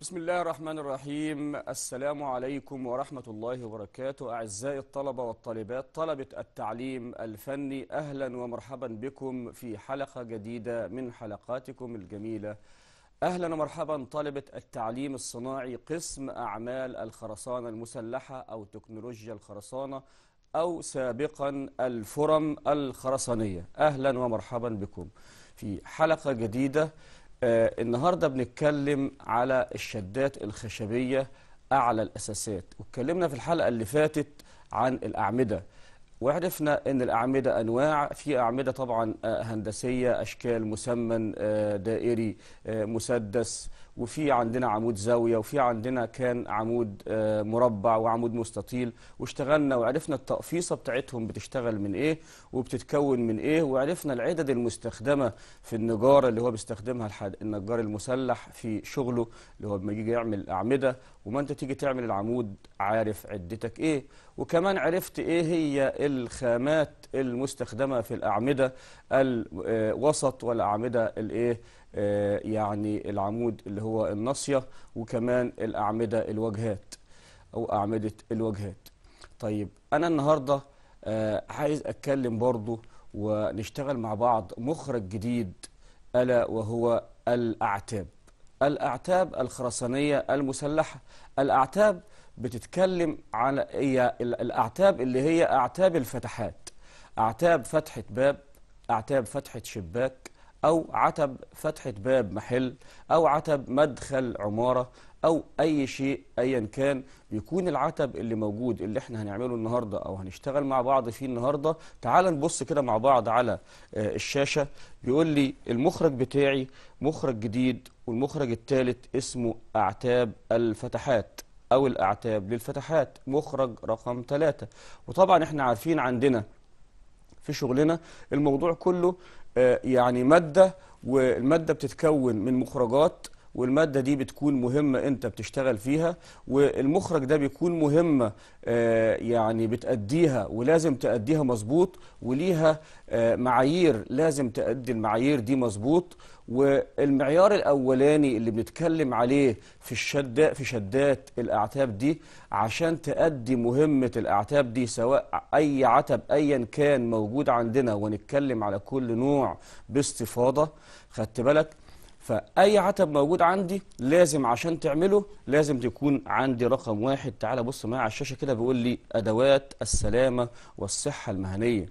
بسم الله الرحمن الرحيم السلام عليكم ورحمة الله وبركاته أعزائي الطلبة والطالبات طلبة التعليم الفني أهلا ومرحبا بكم في حلقة جديدة من حلقاتكم الجميلة أهلا ومرحبا طلبة التعليم الصناعي قسم أعمال الخرسانة المسلحة أو تكنولوجيا الخرسانة أو سابقا الفرم الخرسانية أهلا ومرحبا بكم في حلقة جديدة آه النهارده بنتكلم على الشدات الخشبيه اعلى الاساسات واتكلمنا في الحلقه اللي فاتت عن الاعمده وعرفنا ان الاعمده انواع في اعمده طبعا آه، هندسيه اشكال مسمن آه، دائري آه، مسدس وفي عندنا عمود زاوية وفي عندنا كان عمود آه، مربع وعمود مستطيل واشتغلنا وعرفنا التقفيصة بتاعتهم بتشتغل من ايه وبتتكون من ايه وعرفنا العدد المستخدمة في النجارة اللي هو بيستخدمها النجار المسلح في شغله اللي هو لما يجي يعمل أعمدة وما انت تيجي تعمل العمود عارف عدتك ايه وكمان عرفت ايه هي الخامات المستخدمة في الأعمدة الوسط آه، والأعمدة الايه آه، يعني العمود اللي هو الناصية وكمان الأعمدة الواجهات أو أعمدة الواجهات طيب أنا النهاردة آه، عايز أتكلم برضو ونشتغل مع بعض مخرج جديد ألا وهو الأعتاب الأعتاب الخرسانية المسلحة الأعتاب بتتكلم على هي الأعتاب اللي هي أعتاب الفتحات أعتاب فتحة باب أعتاب فتحة شباك أو عتب فتحة باب محل أو عتب مدخل عمارة أو أي شيء أيا كان يكون العتب اللي موجود اللي احنا هنعمله النهاردة أو هنشتغل مع بعض فيه النهاردة تعال نبص كده مع بعض على آه، الشاشة بيقول لي المخرج بتاعي مخرج جديد والمخرج الثالث اسمه أعتاب الفتحات أو الأعتاب للفتحات مخرج رقم ثلاثة وطبعا احنا عارفين عندنا في شغلنا الموضوع كله آه، يعني مادة والمادة بتتكون من مخرجات والمادة دي بتكون مهمة أنت بتشتغل فيها والمخرج ده بيكون مهمة آه، يعني بتأديها ولازم تأديها مظبوط وليها آه، معايير لازم تأدي المعايير دي مظبوط والمعيار الأولاني اللي بنتكلم عليه في الشد في شدات الأعتاب دي عشان تأدي مهمة الأعتاب دي سواء أي عتب أيا كان موجود عندنا ونتكلم على كل نوع باستفاضة خدت بالك فأي عتب موجود عندي لازم عشان تعمله لازم تكون عندي رقم واحد تعال بص معايا على الشاشة كده بيقول لي أدوات السلامة والصحة المهنية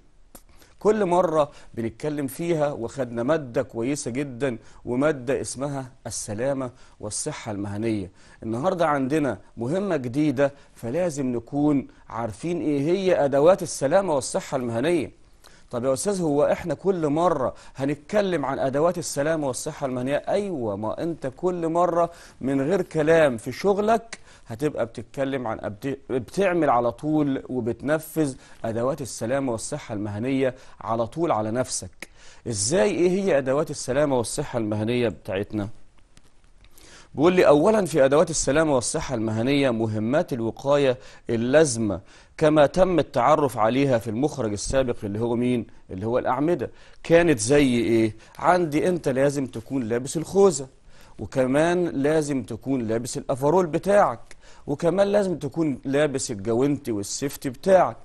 كل مرة بنتكلم فيها وخدنا مادة كويسة جدا ومادة اسمها السلامة والصحة المهنية النهاردة عندنا مهمة جديدة فلازم نكون عارفين ايه هي أدوات السلامة والصحة المهنية طب يا أستاذ هو إحنا كل مرة هنتكلم عن أدوات السلامه والصحة المهنية أيوة ما أنت كل مرة من غير كلام في شغلك هتبقى بتتكلم عن بتعمل على طول وبتنفذ أدوات السلامة والصحة المهنية على طول على نفسك إزاي إيه هي أدوات السلامة والصحة المهنية بتاعتنا؟ بيقول لي أولا في أدوات السلامة والصحة المهنية مهمات الوقاية اللازمة كما تم التعرف عليها في المخرج السابق اللي هو مين؟ اللي هو الأعمدة كانت زي إيه؟ عندي أنت لازم تكون لابس الخوذة وكمان لازم تكون لابس الأفرول بتاعك وكمان لازم تكون لابس الجوانتي والسيفتي بتاعك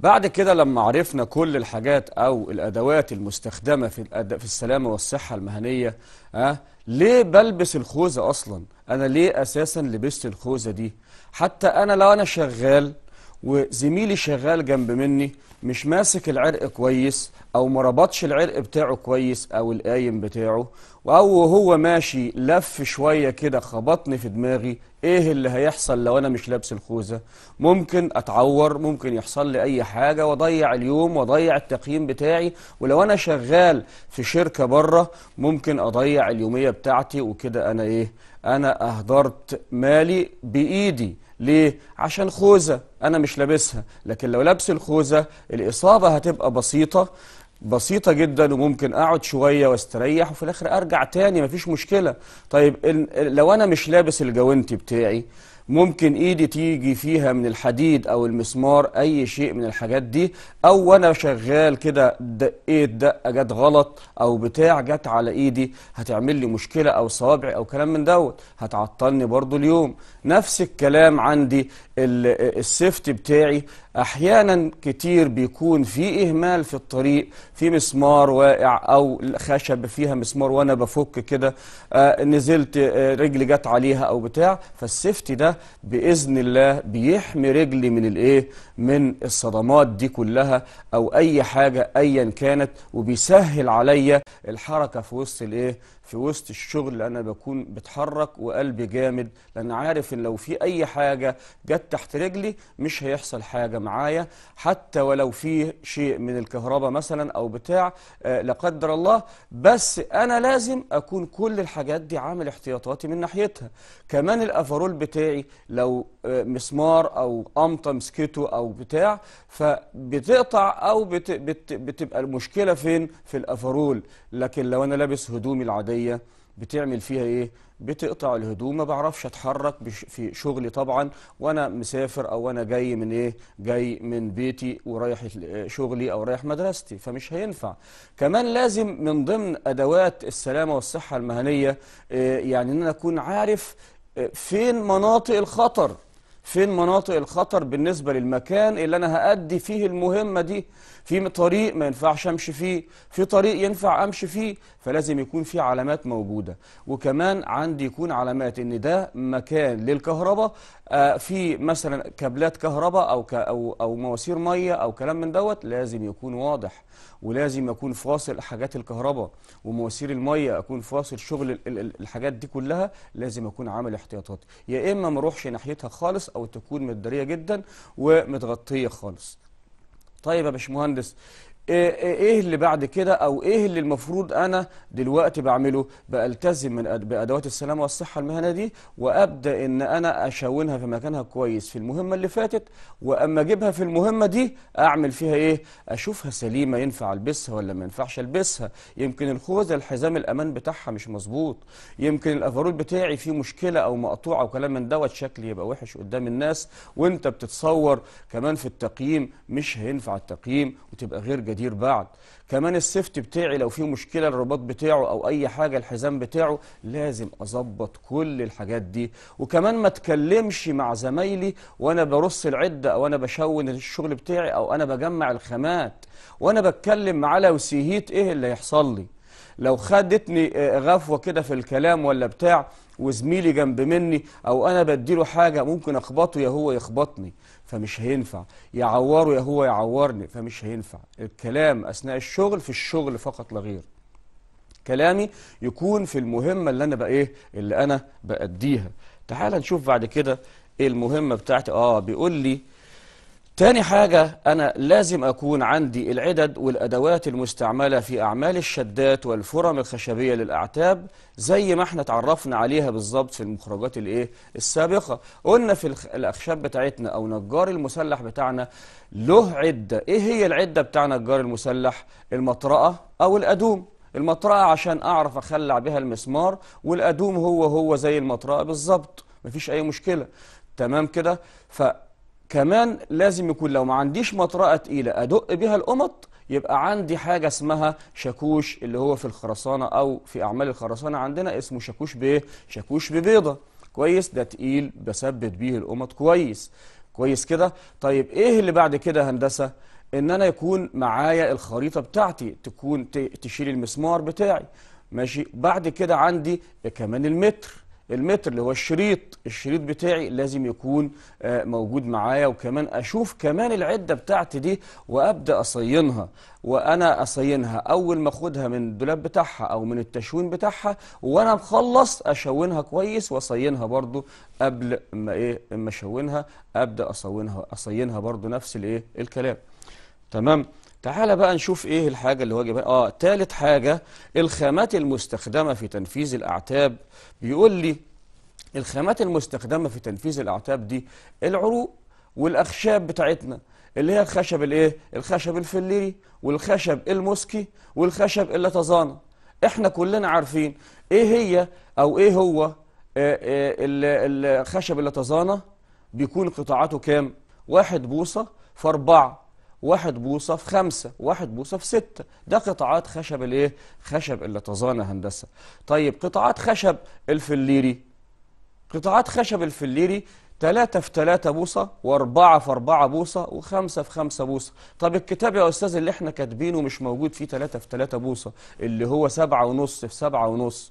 بعد كده لما عرفنا كل الحاجات او الادوات المستخدمه في في السلامه والصحه المهنيه ها أه؟ ليه بلبس الخوذة أصلا أنا ليه أساسا لبست الخوذة دي حتى أنا لو أنا شغال وزميلي شغال جنب مني مش ماسك العرق كويس او مربطش العرق بتاعه كويس او القايم بتاعه أو وهو ماشي لف شوية كده خبطني في دماغي إيه اللي هيحصل لو أنا مش لابس الخوذة ممكن أتعور ممكن يحصل لي أي حاجة وأضيع اليوم وأضيع التقييم بتاعي ولو أنا شغال في شركة بره ممكن أضيع اليومية بتاعتي وكده أنا إيه أنا أهدرت مالي بإيدي ليه؟ عشان خوذة أنا مش لابسها لكن لو لابس الخوذة الإصابة هتبقى بسيطة بسيطة جدا وممكن أقعد شوية واستريح وفي الآخر أرجع تاني مفيش مشكلة طيب لو أنا مش لابس الجوانتي بتاعي ممكن ايدي تيجي فيها من الحديد او المسمار اي شيء من الحاجات دي او وانا شغال كده دقيت دقه جت غلط او بتاع جت على ايدي هتعمل لي مشكله او صوابعي او كلام من دوت هتعطلني برضو اليوم نفس الكلام عندي السيفت بتاعي احيانا كتير بيكون في اهمال في الطريق في مسمار واقع او خشب فيها مسمار وانا بفك كده آه، نزلت آه، رجلي جت عليها او بتاع فالسيفتي ده باذن الله بيحمي رجلي من الايه من الصدمات دي كلها او اي حاجه ايا كانت وبيسهل عليا الحركه في وسط الايه في وسط الشغل لأن أنا بكون بتحرك وقلبي جامد لأن عارف إن لو في أي حاجة جت تحت رجلي مش هيحصل حاجة معايا حتى ولو في شيء من الكهرباء مثلا أو بتاع آه، لا قدر الله بس أنا لازم أكون كل الحاجات دي عامل احتياطاتي من ناحيتها كمان الأفرول بتاعي لو آه، مسمار أو قمطة مسكته أو بتاع فبتقطع أو بت بت بتبقى المشكلة فين في الأفرول لكن لو أنا لابس هدومي العادية عمليه بتعمل فيها ايه بتقطع الهدوم ما بعرفش اتحرك في شغلي طبعا وانا مسافر او انا جاي من ايه جاي من بيتي ورايح شغلي او رايح مدرستي فمش هينفع كمان لازم من ضمن ادوات السلامه والصحه المهنيه آه، يعني ان انا اكون عارف آه، فين مناطق الخطر فين مناطق الخطر بالنسبه للمكان اللي انا هادي فيه المهمه دي في طريق ما ينفعش امشي فيه في طريق ينفع امشي فيه فلازم يكون في علامات موجوده وكمان عندي يكون علامات ان ده مكان للكهرباء آه، في مثلا كابلات كهرباء او او او مواسير ميه او كلام من دوت لازم يكون واضح ولازم اكون فاصل حاجات الكهرباء ومواسير الميه اكون فاصل شغل الحاجات دي كلها لازم اكون عامل احتياطات يا اما ما اروحش ناحيتها خالص او تكون متداريه جدا ومتغطيه خالص طيب يا باشمهندس إيه-, إيه-, ايه اللي بعد كده او ايه اللي المفروض انا دلوقتي بعمله بالتزم من بادوات السلامه والصحه المهنه دي وابدا ان انا اشونها في مكانها كويس في المهمه اللي فاتت واما اجيبها في المهمه دي اعمل فيها ايه اشوفها سليمه ينفع البسها ولا ما ينفعش البسها يمكن الخوذه الحزام الامان بتاعها مش مظبوط يمكن الافرود بتاعي فيه مشكله او مقطوعه وكلام من دوت شكلي يبقى وحش قدام الناس وانت بتتصور كمان في التقييم مش هينفع التقييم بتبقى غير جدير بعد كمان السيفت بتاعي لو في مشكله الرباط بتاعه او اي حاجه الحزام بتاعه لازم اظبط كل الحاجات دي وكمان ما اتكلمش مع زمايلي وانا برص العده او انا بشون الشغل بتاعي او انا بجمع الخامات وانا بتكلم معاه لو سيهيت ايه اللي يحصل لي لو خدتني آه، غفوه كده في الكلام ولا بتاع وزميلي جنب مني او انا بديله حاجه ممكن اخبطه يا هو يخبطني فمش هينفع يعوره يا هو يعورني فمش هينفع الكلام اثناء الشغل في الشغل فقط لا غير كلامي يكون في المهمه اللي انا بقى ايه اللي انا باديها تعال نشوف بعد كده ايه المهمه بتاعتي اه بيقول لي تاني حاجة أنا لازم أكون عندي العدد والأدوات المستعملة في أعمال الشدات والفرم الخشبية للأعتاب زي ما احنا اتعرفنا عليها بالظبط في المخرجات الايه السابقة قلنا في الأخشاب بتاعتنا أو نجار المسلح بتاعنا له عدة إيه هي العدة بتاع نجار المسلح المطرقة أو الأدوم المطرقة عشان أعرف أخلع بها المسمار والأدوم هو هو زي المطرقة بالظبط مفيش أي مشكلة تمام كده ف كمان لازم يكون لو ما عنديش مطرقه تقيله ادق بيها القمط يبقى عندي حاجه اسمها شاكوش اللي هو في الخرسانه او في اعمال الخرسانه عندنا اسمه شاكوش بايه شاكوش ببيضه كويس ده تقيل بثبت بيه القمط كويس كويس كده طيب ايه اللي بعد كده هندسه ان انا يكون معايا الخريطه بتاعتي تكون تشيل المسمار بتاعي ماشي بعد كده عندي كمان المتر المتر اللي هو الشريط الشريط بتاعي لازم يكون آه، موجود معايا وكمان اشوف كمان العده بتاعتي دي وابدا اصينها وانا اصينها اول ما اخدها من الدولاب بتاعها او من التشوين بتاعها وانا مخلص اشونها كويس واصينها برضو قبل ما ايه اما اشونها ابدا اصونها اصينها برضو نفس الايه الكلام تمام تعال بقى نشوف ايه الحاجة اللي هو اه ثالث حاجة الخامات المستخدمة في تنفيذ الأعتاب بيقول لي الخامات المستخدمة في تنفيذ الأعتاب دي العروق والأخشاب بتاعتنا اللي هي الخشب الايه الخشب الفليري والخشب الموسكي والخشب اللتزانة احنا كلنا عارفين ايه هي او ايه هو آه، آه، الخشب اللتزانة بيكون قطاعاته كام واحد بوصة في أربعة واحد بوصة في خمسة واحد بوصة في ستة ده قطاعات خشب الايه خشب اللي تظانة هندسة طيب قطاعات خشب الفليري قطاعات خشب الفليري ثلاثة في ثلاثة بوصة واربعة في اربعة بوصة وخمسة في خمسة بوصة طب الكتاب يا أستاذ اللي احنا كاتبينه مش موجود فيه ثلاثة في ثلاثة بوصة اللي هو سبعة ونص في سبعة ونص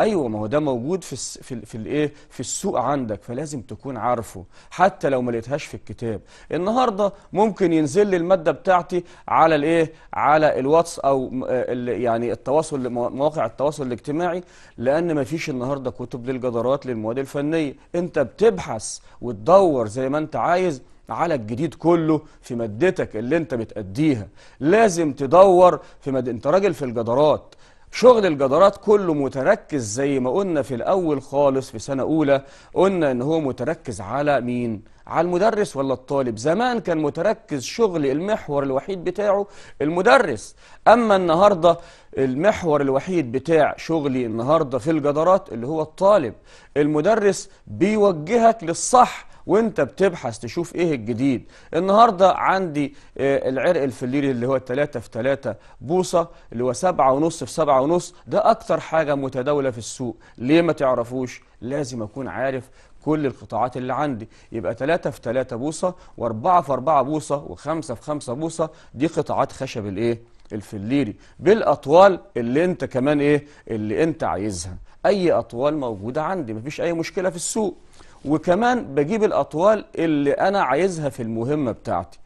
ايوه ما هو ده موجود في الس... في, ال... في الايه في السوق عندك فلازم تكون عارفه حتى لو ما لقيتهاش في الكتاب النهارده ممكن ينزل لي الماده بتاعتي على الايه على الواتس او آه، ال... يعني التواصل مواقع التواصل الاجتماعي لان ما فيش النهارده كتب للجدارات للمواد الفنيه انت بتبحث وتدور زي ما انت عايز على الجديد كله في مادتك اللي انت بتأديها لازم تدور في مد... انت راجل في الجدارات شغل الجدارات كله متركز زي ما قلنا في الأول خالص في سنة أولى قلنا إن هو متركز على مين؟ على المدرس ولا الطالب زمان كان متركز شغل المحور الوحيد بتاعه المدرس أما النهاردة المحور الوحيد بتاع شغلي النهاردة في الجدارات اللي هو الطالب المدرس بيوجهك للصح وانت بتبحث تشوف ايه الجديد النهارده عندي آه، العرق الفليري اللي هو 3 في 3 بوصه اللي هو 7 ونص في 7 ونص ده اكتر حاجه متداوله في السوق ليه ما تعرفوش لازم اكون عارف كل القطاعات اللي عندي يبقى 3 في 3 بوصه و4 في 4 بوصه و5 في 5 بوصه دي قطاعات خشب الايه الفليري بالاطوال اللي انت كمان ايه اللي انت عايزها اي اطوال موجوده عندي مفيش اي مشكله في السوق وكمان بجيب الأطوال اللي أنا عايزها في المهمة بتاعتي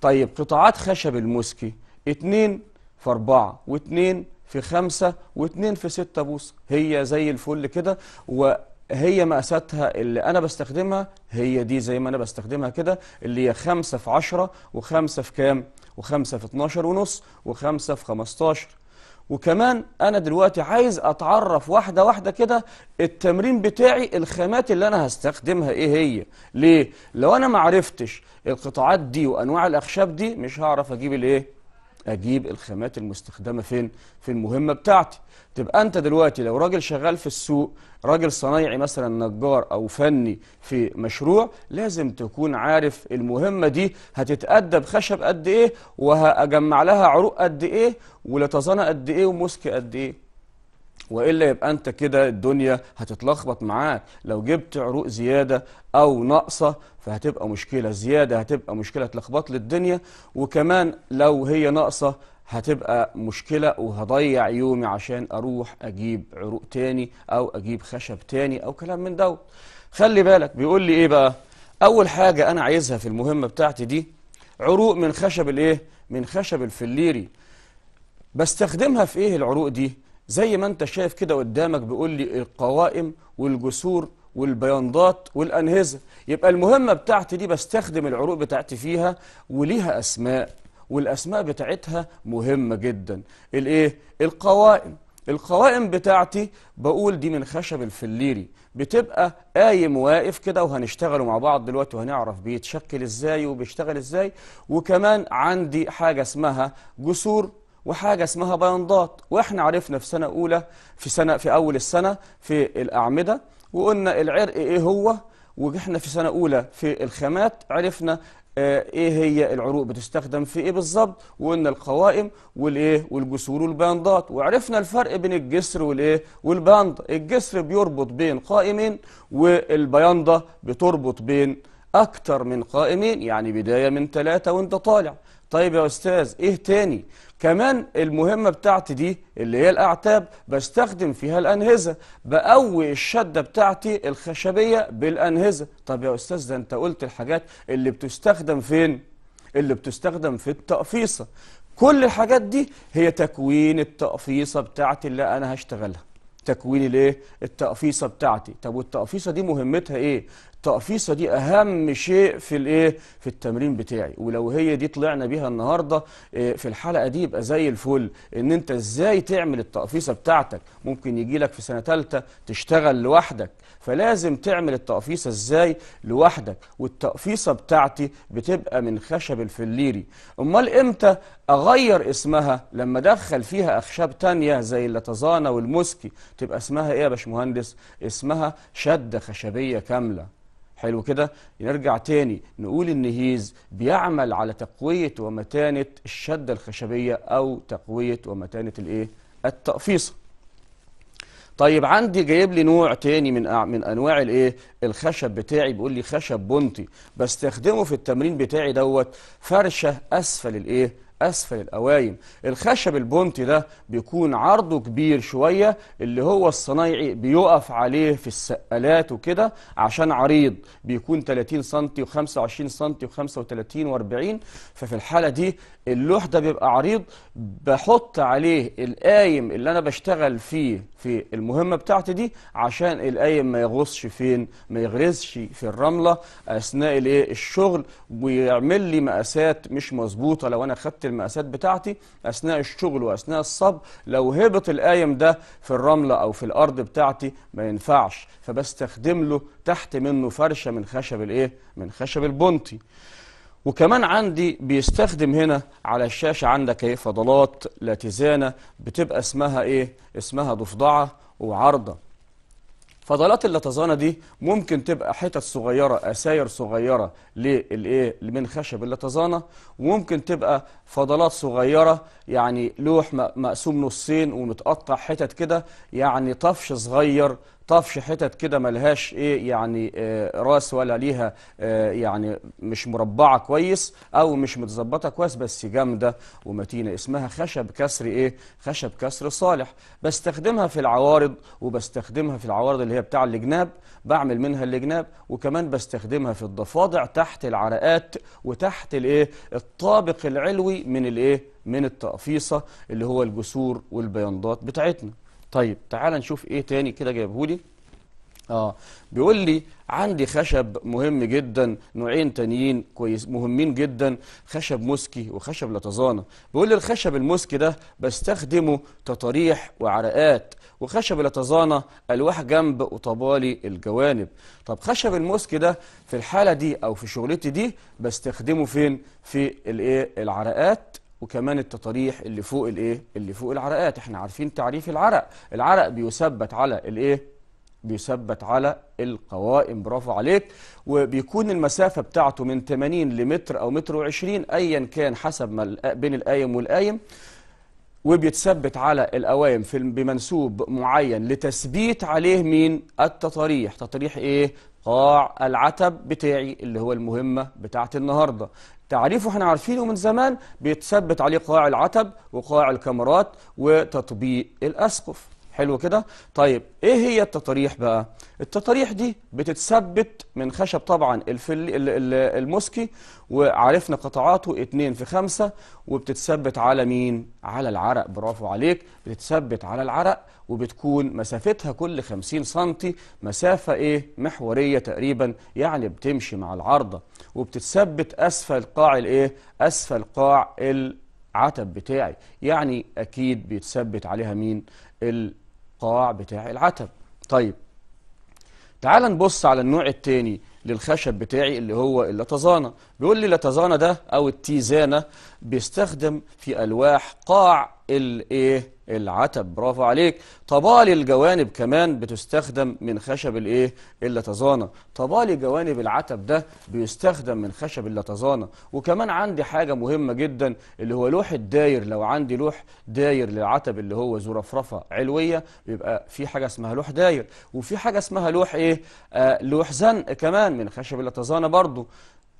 طيب قطاعات خشب المسكي 2 في 4 و2 في 5 و2 في 6 بوصة هي زي الفل كده وهي مقاساتها اللي أنا بستخدمها هي دي زي ما أنا بستخدمها كده اللي هي 5 في 10 و5 في كام؟ و5 في 12 ونص و5 في 15 وكمان انا دلوقتي عايز اتعرف واحده واحده كده التمرين بتاعي الخامات اللي انا هستخدمها ايه هي ليه لو انا ما عرفتش القطاعات دي وانواع الاخشاب دي مش هعرف اجيب الايه اجيب الخامات المستخدمه فين في المهمه بتاعتي تبقى انت دلوقتي لو راجل شغال في السوق راجل صنايعي مثلا نجار او فني في مشروع لازم تكون عارف المهمه دي هتتادى بخشب قد ايه وهاجمع لها عروق قد ايه ولتزانه قد ايه ومسك قد ايه والا يبقى انت كده الدنيا هتتلخبط معاك لو جبت عروق زياده او ناقصه فهتبقى مشكله زياده هتبقى مشكله تلخبط لي الدنيا وكمان لو هي ناقصه هتبقى مشكلة وهضيع يومي عشان أروح أجيب عروق تاني أو أجيب خشب تاني أو كلام من دوت خلي بالك بيقول لي إيه بقى أول حاجة أنا عايزها في المهمة بتاعتي دي عروق من خشب الإيه من خشب الفليري بستخدمها في إيه العروق دي زي ما انت شايف كده قدامك بيقول لي القوائم والجسور والبياندات والأنهزة يبقى المهمة بتاعتي دي بستخدم العروق بتاعتي فيها وليها أسماء والأسماء بتاعتها مهمة جدا الإيه؟ القوائم القوائم بتاعتي بقول دي من خشب الفليري بتبقى قايم واقف كده وهنشتغلوا مع بعض دلوقتي وهنعرف بيتشكل ازاي وبيشتغل ازاي وكمان عندي حاجة اسمها جسور وحاجة اسمها بيانضات واحنا عرفنا في سنة أولى في سنة في أول السنة في الأعمدة وقلنا العرق إيه هو واحنا في سنة أولى في الخامات عرفنا آه، ايه هي العروق بتستخدم في ايه بالظبط وقلنا القوائم والايه والجسور والبيانضات وعرفنا الفرق بين الجسر والايه والباند الجسر بيربط بين قائمين والبيانضه بتربط بين اكتر من قائمين يعني بدايه من ثلاثه وانت طالع طيب يا استاذ ايه تاني كمان المهمة بتاعتي دي اللي هي الأعتاب بستخدم فيها الأنهزة بقوي الشدة بتاعتي الخشبية بالأنهزة طب يا أستاذ ده أنت قلت الحاجات اللي بتستخدم فين؟ اللي بتستخدم في التقفيصة كل الحاجات دي هي تكوين التقفيصة بتاعتي اللي أنا هشتغلها تكوين الايه التقفيصه بتاعتي طب والتقفيصه دي مهمتها ايه التقفيصه دي اهم شيء في الايه في التمرين بتاعي ولو هي دي طلعنا بيها النهارده آه، في الحلقه دي يبقى زي الفل ان انت ازاي تعمل التقفيصه بتاعتك ممكن يجي لك في سنه ثالثه تشتغل لوحدك فلازم تعمل التقفيصه ازاي لوحدك والتقفيصه بتاعتي بتبقى من خشب الفليري امال امتى اغير اسمها لما ادخل فيها اخشاب تانية زي اللتزانه والموسكي تبقى اسمها ايه يا باشمهندس اسمها شده خشبيه كامله حلو كده نرجع تاني نقول ان هيز بيعمل على تقويه ومتانه الشده الخشبيه او تقويه ومتانه الايه التقفيصه طيب عندي جايب لي نوع تاني من من انواع الايه الخشب بتاعي بيقول لي خشب بنطي بستخدمه في التمرين بتاعي دوت فرشه اسفل الايه أسفل القوايم الخشب البونتي ده بيكون عرضه كبير شوية اللي هو الصنايعي بيقف عليه في السقالات وكده عشان عريض بيكون 30 سم و25 سم و35 و40 ففي الحالة دي اللوح ده بيبقى عريض بحط عليه القايم اللي أنا بشتغل فيه في المهمة بتاعتي دي عشان القايم ما يغوصش فين ما يغرزش في الرملة أثناء الايه الشغل ويعمل لي مقاسات مش مظبوطة لو أنا خدت المقاسات بتاعتي أثناء الشغل وأثناء الصب لو هبط القايم ده في الرملة أو في الأرض بتاعتي ما ينفعش فبستخدم له تحت منه فرشة من خشب الإيه من خشب البنطي وكمان عندي بيستخدم هنا على الشاشة عندك ايه فضلات لاتزانة بتبقى اسمها ايه اسمها ضفدعة وعرضة فضلات اللاتزانة دي ممكن تبقى حتت صغيرة أساير صغيرة للإيه من خشب اللاتزانة وممكن تبقى فضلات صغيرة يعني لوح مقسوم نصين ومتقطع حتت كده يعني طفش صغير طفش حتت كده ملهاش ايه يعني آه راس ولا ليها آه يعني مش مربعه كويس او مش متظبطه كويس بس جامده ومتينه اسمها خشب كسر ايه خشب كسر صالح بستخدمها في العوارض وبستخدمها في العوارض اللي هي بتاع الجناب بعمل منها الجناب وكمان بستخدمها في الضفادع تحت العرقات وتحت الايه الطابق العلوي من الايه من التقفيصة اللي هو الجسور والبياندات بتاعتنا طيب تعال نشوف ايه تاني كده جايبهولي اه بيقول لي عندي خشب مهم جدا نوعين تانيين كويس مهمين جدا خشب مسكي وخشب لطزانه بيقول لي الخشب المسكي ده بستخدمه تطريح وعرقات وخشب لطزانه ألواح جنب وطبالي الجوانب طب خشب المسكي ده في الحالة دي أو في شغلتي دي بستخدمه فين في الايه العرقات وكمان التطريح اللي فوق الايه اللي فوق العرقات احنا عارفين تعريف العرق العرق بيثبت على الايه بيثبت على القوائم برافو عليك وبيكون المسافه بتاعته من 80 لمتر او متر و20 ايا كان حسب ما بين القايم والقايم وبيتثبت على القوائم في بمنسوب معين لتثبيت عليه مين التطريح تطريح ايه قاع العتب بتاعي اللي هو المهمة بتاعت النهاردة تعريفه احنا عارفينه من زمان بيتثبت عليه قواع العتب وقواع الكاميرات وتطبيق الاسقف حلو كده طيب ايه هي التطاريح بقى التطاريح دي بتتثبت من خشب طبعا الفل المسكي وعرفنا قطعاته 2 في 5 وبتتثبت على مين على العرق برافو عليك بتتثبت على العرق وبتكون مسافتها كل 50 سم مسافه ايه محوريه تقريبا يعني بتمشي مع العارضه وبتتثبت اسفل قاع الايه اسفل قاع العتب بتاعي يعني اكيد بيتثبت عليها مين القاع بتاع العتب طيب تعال نبص على النوع الثاني للخشب بتاعي اللي هو اللتظانة بيقول لي لتزانة ده أو التيزانة بيستخدم في ألواح قاع الإيه العتب برافو عليك طبالي الجوانب كمان بتستخدم من خشب الايه اللتزانه طبالي جوانب العتب ده بيستخدم من خشب اللتزانه وكمان عندي حاجه مهمه جدا اللي هو لوح الداير لو عندي لوح داير للعتب اللي هو زرفرفه علويه بيبقى في حاجه اسمها لوح داير وفي حاجه اسمها لوح ايه آه لوح زنق كمان من خشب اللتزانه برضو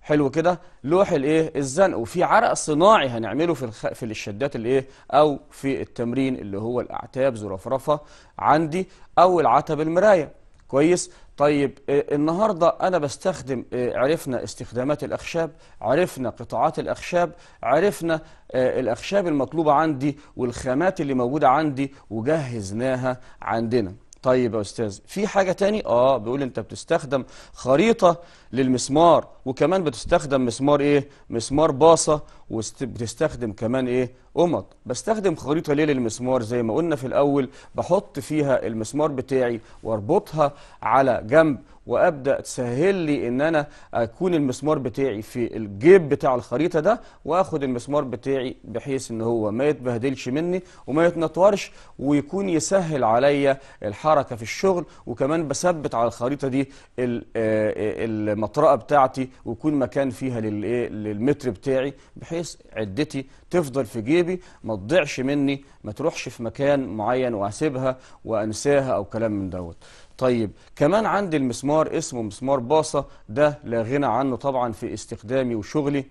حلو كده لوح الايه الزنق وفي عرق صناعي هنعمله في الخ... في الشدات الايه او في التمرين اللي هو الاعتاب زرفرفه عندي او العتب المرايه كويس طيب آه، النهاردة أنا بستخدم آه، عرفنا استخدامات الأخشاب عرفنا قطاعات الأخشاب عرفنا آه، الأخشاب المطلوبة عندي والخامات اللي موجودة عندي وجهزناها عندنا طيب يا أستاذ في حاجة تاني؟ آه بيقول أنت بتستخدم خريطة للمسمار وكمان بتستخدم مسمار إيه؟ مسمار باصة وبتستخدم كمان إيه؟ قمط بستخدم خريطة ليه للمسمار زي ما قلنا في الأول بحط فيها المسمار بتاعي واربطها على جنب وابدا تسهل لي ان انا اكون المسمار بتاعي في الجيب بتاع الخريطه ده واخد المسمار بتاعي بحيث ان هو ما يتبهدلش مني وما يتنطورش ويكون يسهل عليا الحركه في الشغل وكمان بثبت على الخريطه دي آه، آه، المطرقه بتاعتي ويكون مكان فيها إيه، للمتر بتاعي بحيث عدتي تفضل في جيبي ما تضيعش مني ما تروحش في مكان معين واسيبها وانساها او كلام من دوت طيب كمان عندي المسمار اسمه مسمار باصة ده لا غنى عنه طبعا في استخدامي وشغلي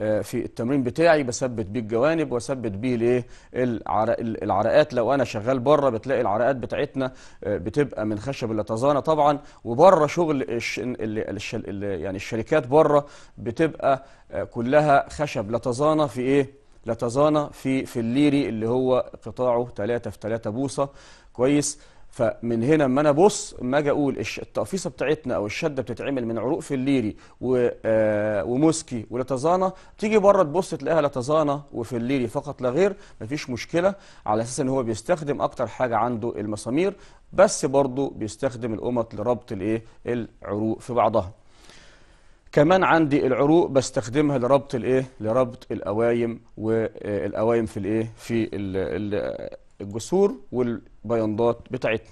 آه، في التمرين بتاعي بثبت بيه الجوانب واثبت بيه الايه العرقات لو انا شغال بره بتلاقي العرقات بتاعتنا آه، بتبقى من خشب اللتزانه طبعا وبره شغل الش... يعني الشركات بره بتبقى آه، كلها خشب لتزانه في ايه لتزانه في في الليري اللي هو قطاعه 3 في 3 بوصه كويس فمن هنا اما انا ابص اما اجي اقول التقفيصه بتاعتنا او الشده بتتعمل من عروق في الليري آه، وموسكي ولتزانا تيجي بره تبص تلاقيها لتزانا وفي الليري فقط لا غير مفيش مشكله على اساس ان هو بيستخدم اكتر حاجه عنده المسامير بس برضه بيستخدم القمط لربط الايه العروق في بعضها كمان عندي العروق بستخدمها لربط الايه لربط الاوايم والاوايم آه، في الايه في الجسور وال بياندات بتاعتنا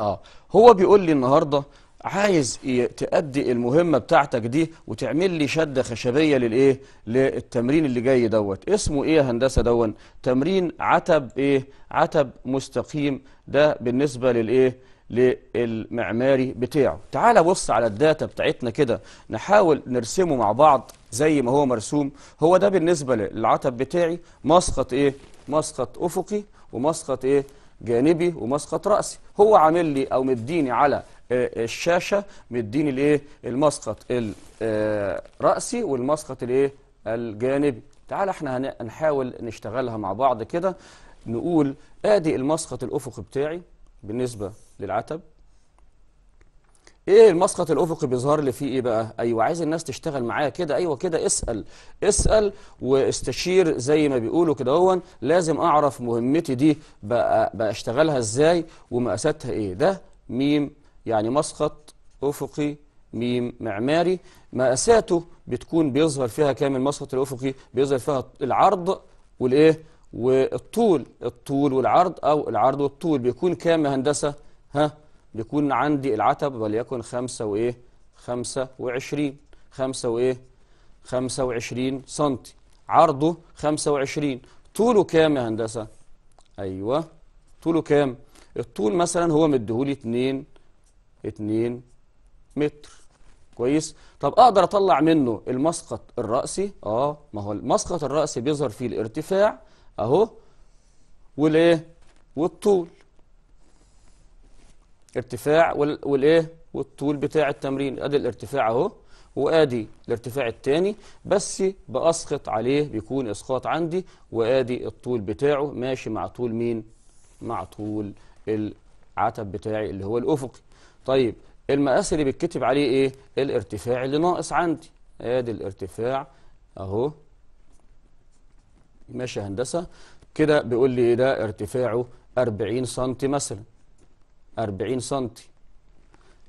اه هو بيقول لي النهارده عايز تأدي المهمة بتاعتك دي وتعمل لي شدة خشبية للإيه؟ للتمرين اللي جاي دوت اسمه إيه هندسة دون؟ تمرين عتب إيه؟ عتب مستقيم ده بالنسبة للإيه؟ للمعماري بتاعه تعال بص على الداتا بتاعتنا كده نحاول نرسمه مع بعض زي ما هو مرسوم هو ده بالنسبة للعتب بتاعي مسقط إيه؟ مسقط أفقي ومسقط إيه؟ جانبي ومسقط رأسي هو عامل لي أو مديني على آه، آه، الشاشة مديني الايه المسقط الرأسي آه، والمسقط الايه الجانبي تعال احنا هنحاول نشتغلها مع بعض كده نقول ادي المسقط الافقي بتاعي بالنسبة للعتب ايه المسقط الافقي بيظهر لي فيه ايه بقى ايوه عايز الناس تشتغل معايا كده ايوه كده اسال اسال واستشير زي ما بيقولوا كده هون لازم اعرف مهمتي دي بقى, اشتغلها ازاي ومقاساتها ايه ده ميم يعني مسقط افقي ميم معماري مقاساته بتكون بيظهر فيها كام المسقط الافقي بيظهر فيها العرض والايه والطول الطول والعرض او العرض والطول بيكون كام يا هندسه ها بيكون عندي العتب وليكن خمسة وإيه خمسة وعشرين خمسة وإيه خمسة وعشرين سنتي عرضه خمسة وعشرين طوله كام يا هندسة أيوة طوله كام الطول مثلا هو مديهولي اتنين اتنين متر كويس طب اقدر اطلع منه المسقط الرأسي اه ما هو المسقط الرأسي بيظهر فيه الارتفاع اهو والايه والطول ارتفاع والايه والطول بتاع التمرين ادي الارتفاع اهو وادي الارتفاع الثاني بس باسقط عليه بيكون اسقاط عندي وادي الطول بتاعه ماشي مع طول مين مع طول العتب بتاعي اللي هو الافقي طيب المقاس اللي بيتكتب عليه ايه الارتفاع اللي ناقص عندي ادي الارتفاع اهو ماشي هندسه كده بيقول لي إيه ده ارتفاعه 40 سم مثلا 40 سنتي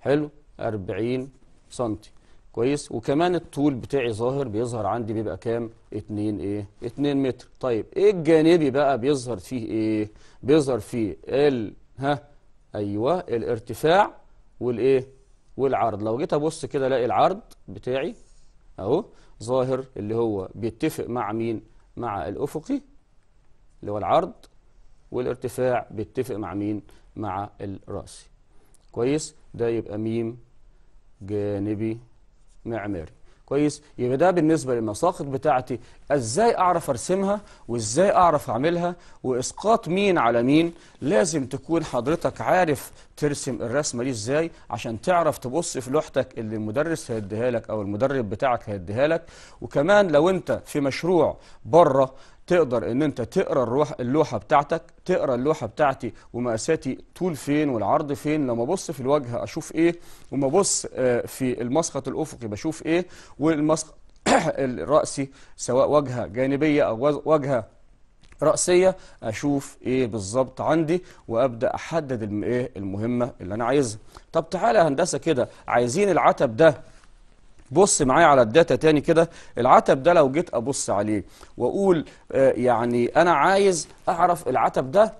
حلو 40 سنتي كويس وكمان الطول بتاعي ظاهر بيظهر عندي بيبقى كام 2 ايه 2 متر طيب ايه الجانبي بقى بيظهر فيه ايه بيظهر فيه ال ها ايوه الارتفاع والايه والعرض لو جيت ابص كده الاقي العرض بتاعي اهو ظاهر اللي هو بيتفق مع مين مع الافقي اللي هو العرض والارتفاع بيتفق مع مين مع الرأس كويس ده يبقى ميم جانبي معماري كويس يبقى ده بالنسبة للمساقط بتاعتي ازاي اعرف ارسمها وازاي اعرف اعملها واسقاط مين على مين لازم تكون حضرتك عارف ترسم الرسمة دي ازاي عشان تعرف تبص في لوحتك اللي المدرس هيديها لك او المدرب بتاعك هيديها لك وكمان لو انت في مشروع بره تقدر ان انت تقرا الروح اللوحه بتاعتك تقرا اللوحه بتاعتي ومقاساتي طول فين والعرض فين لما ابص في الواجهه اشوف ايه وما ابص آه، في المسقط الافقي بشوف ايه والمسقط الراسي سواء واجهه جانبيه او واجهه رأسية أشوف إيه بالظبط عندي وأبدأ أحدد إيه المهمة اللي أنا عايزها طب تعالى هندسة كده عايزين العتب ده بص معايا على الداتا تاني كده العتب ده لو جيت ابص عليه واقول آه، يعني انا عايز اعرف العتب ده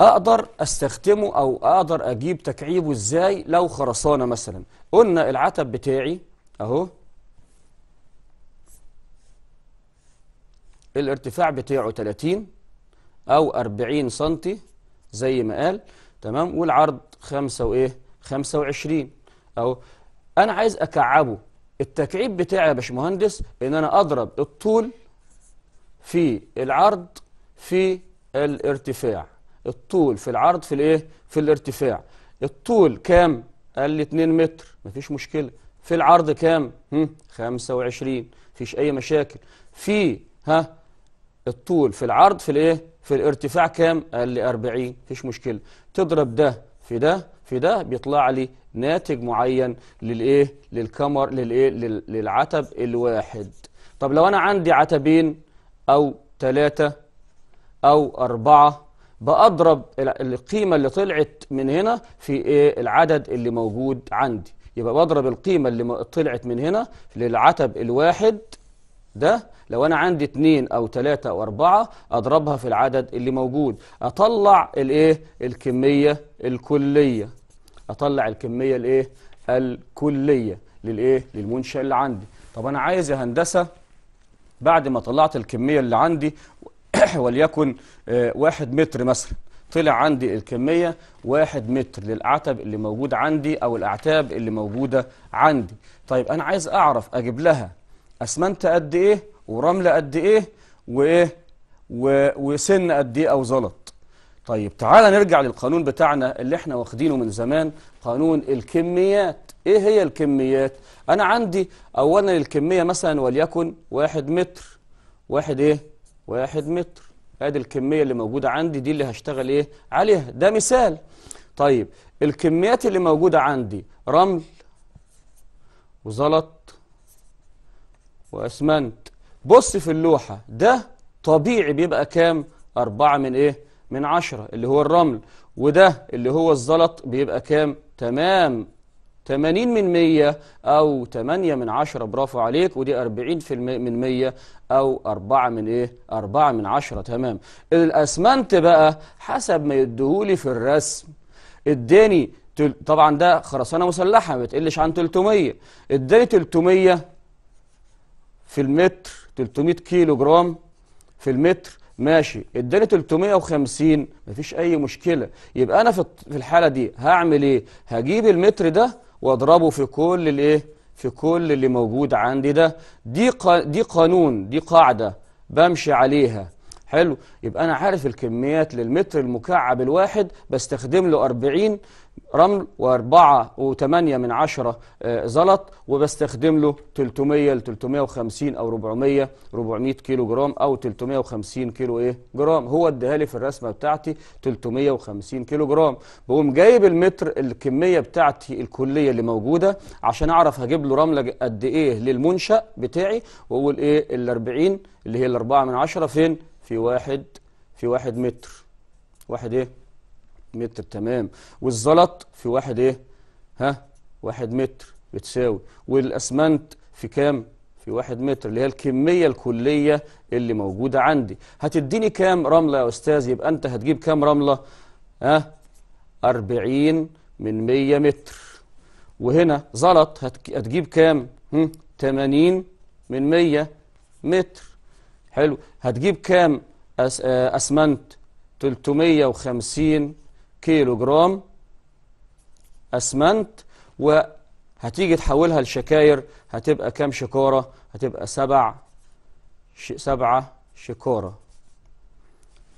اقدر استخدمه او اقدر اجيب تكعيبه ازاي لو خرسانه مثلا قلنا العتب بتاعي اهو الارتفاع بتاعه 30 او 40 سم زي ما قال تمام والعرض 5 وايه 25 اهو انا عايز اكعبه التكعيب بتاعي يا باشمهندس ان انا اضرب الطول في العرض في الارتفاع الطول في العرض في الايه في الارتفاع الطول كام قال لي 2 متر مفيش مشكله في العرض كام هم 25 مفيش اي مشاكل في ها الطول في العرض في الايه في الارتفاع كام قال لي 40 مفيش مشكله تضرب ده في ده في ده بيطلع لي ناتج معين للايه للكمر للايه للعتب الواحد طب لو انا عندي عتبين او ثلاثة او أربعة بأضرب القيمة اللي طلعت من هنا في ايه العدد اللي موجود عندي يبقى بضرب القيمة اللي طلعت من هنا للعتب الواحد ده لو أنا عندي اتنين أو تلاتة أو أربعة أضربها في العدد اللي موجود أطلع الإيه الكمية الكلية اطلع الكميه الايه الكليه للايه للمنشا اللي عندي طب انا عايز يا هندسه بعد ما طلعت الكميه اللي عندي وليكن آه، واحد متر مثلا طلع عندي الكمية واحد متر للعتب اللي موجود عندي أو الأعتاب اللي موجودة عندي طيب أنا عايز أعرف أجيب لها أسمنت قد إيه ورملة قد إيه وإيه وسن قد إيه أو زلط طيب تعالى نرجع للقانون بتاعنا اللي احنا واخدينه من زمان قانون الكميات ايه هي الكميات انا عندي اولا الكمية مثلا وليكن واحد متر واحد ايه واحد متر ادي الكمية اللي موجودة عندي دي اللي هشتغل ايه عليها ده مثال طيب الكميات اللي موجودة عندي رمل وزلط واسمنت بص في اللوحة ده طبيعي بيبقى كام أربعة من ايه من عشرة اللي هو الرمل وده اللي هو الزلط بيبقى كام تمام 80 من 100 أو 8 من 10 برافو عليك ودي 40 في من 100 أو 4 من إيه 4 من 10 تمام الأسمنت بقى حسب ما يديهولي في الرسم اداني طبعا ده خرسانة مسلحة ما بتقلش عن 300 اداني 300 في المتر 300 كيلو جرام في المتر ماشي اداني 350 مفيش اي مشكله يبقى انا في الحاله دي هعمل ايه هجيب المتر ده واضربه في كل الايه في كل اللي موجود عندي ده دي قا... دي قانون دي قاعده بمشي عليها حلو يبقى انا عارف الكميات للمتر المكعب الواحد بستخدم له 40 رمل وأربعة 48 من عشرة آه، زلط وبستخدم له 300 ل 350 أو 400 400 كيلو جرام أو 350 كيلو إيه جرام هو اداها في الرسمة بتاعتي 350 كيلو جرام بقوم جايب المتر الكمية بتاعتي الكلية اللي موجودة عشان أعرف هجيب له رملة قد إيه للمنشأ بتاعي وأقول إيه ال 40 اللي هي الأربعة من عشرة فين في واحد في واحد متر واحد إيه متر تمام والزلط في واحد ايه ها واحد متر بتساوي والاسمنت في كام في واحد متر اللي هي الكمية الكلية اللي موجودة عندي هتديني كام رملة يا أستاذ يبقى أنت هتجيب كام رملة ها اربعين 40 من 100 متر وهنا زلط هتجيب كام 80 من 100 متر حلو هتجيب كام أس... آه، أسمنت 350 كيلو جرام أسمنت وهتيجي تحولها لشكاير هتبقى كام شكارة هتبقى سبع ش... سبعة شكارة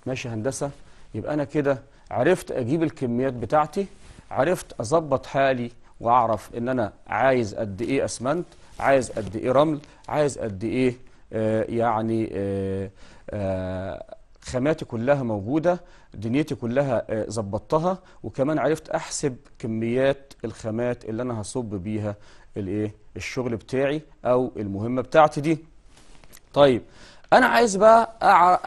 ماشي هندسة يبقى أنا كده عرفت أجيب الكميات بتاعتي عرفت أظبط حالي وأعرف إن أنا عايز قد إيه أسمنت عايز قد إيه رمل عايز قد إيه آه يعني آه آه خاماتي كلها موجودة دنيتي كلها آه، ظبطتها وكمان عرفت أحسب كميات الخامات اللي أنا هصب بيها الايه الشغل بتاعي أو المهمة بتاعتي دي طيب أنا عايز بقى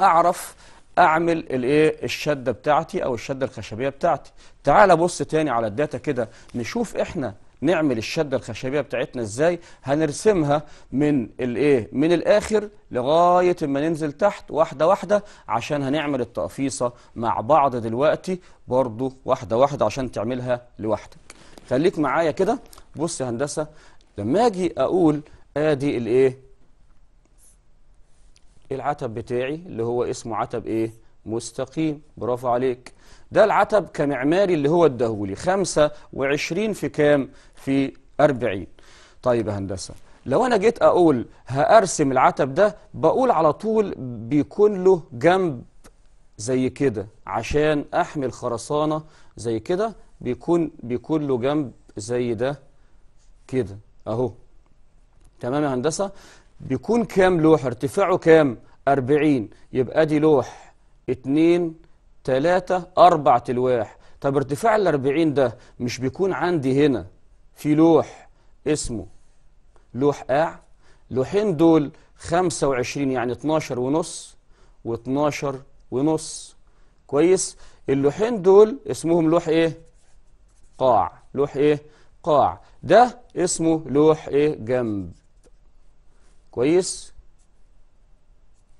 أعرف اعمل الايه الشده بتاعتي او الشده الخشبيه بتاعتي تعال بص تاني على الداتا كده نشوف احنا نعمل الشده الخشبيه بتاعتنا ازاي هنرسمها من الايه من الاخر لغايه ما ننزل تحت واحده واحده عشان هنعمل التقفيصه مع بعض دلوقتي برضو واحده واحده عشان تعملها لوحدك خليك معايا كده بص يا هندسه لما اجي اقول ادي الايه العتب بتاعي اللي هو اسمه عتب ايه مستقيم برافو عليك ده العتب كمعماري اللي هو الدهولي 25 في كام في 40 طيب يا هندسة لو أنا جيت أقول هأرسم العتب ده بقول على طول بيكون له جنب زي كده عشان أحمي الخرسانة زي كده بيكون بيكون له جنب زي ده كده أهو تمام يا هندسة بيكون كام لوح ارتفاعه كام 40 يبقى دي لوح اتنين تلاتة أربع تلواح طب ارتفاع الأربعين ده مش بيكون عندي هنا في لوح اسمه لوح قاع لوحين دول خمسة وعشرين يعني اتناشر ونص واتناشر ونص كويس اللوحين دول اسمهم لوح ايه قاع لوح ايه قاع ده اسمه لوح ايه جنب كويس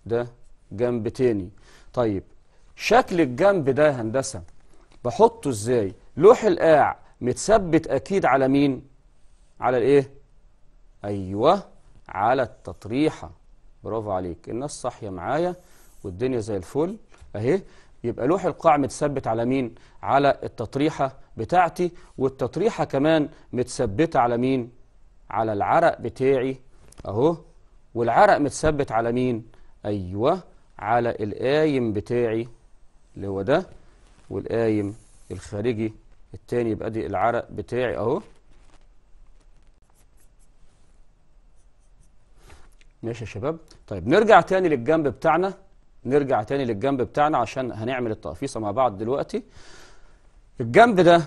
ده جنب تاني طيب شكل الجنب ده هندسة بحطه ازاي لوح القاع متثبت اكيد على مين على الايه ايوه على التطريحة برافو عليك الناس صاحية معايا والدنيا زي الفل اهي يبقى لوح القاع متثبت على مين على التطريحة بتاعتي والتطريحة كمان متثبتة على مين على العرق بتاعي اهو والعرق متثبت على مين ايوه على القايم بتاعي اللي هو ده والقايم الخارجي التاني يبقى دي العرق بتاعي اهو ماشي يا شباب طيب نرجع تاني للجنب بتاعنا نرجع تاني للجنب بتاعنا عشان هنعمل التقفيصه مع بعض دلوقتي الجنب ده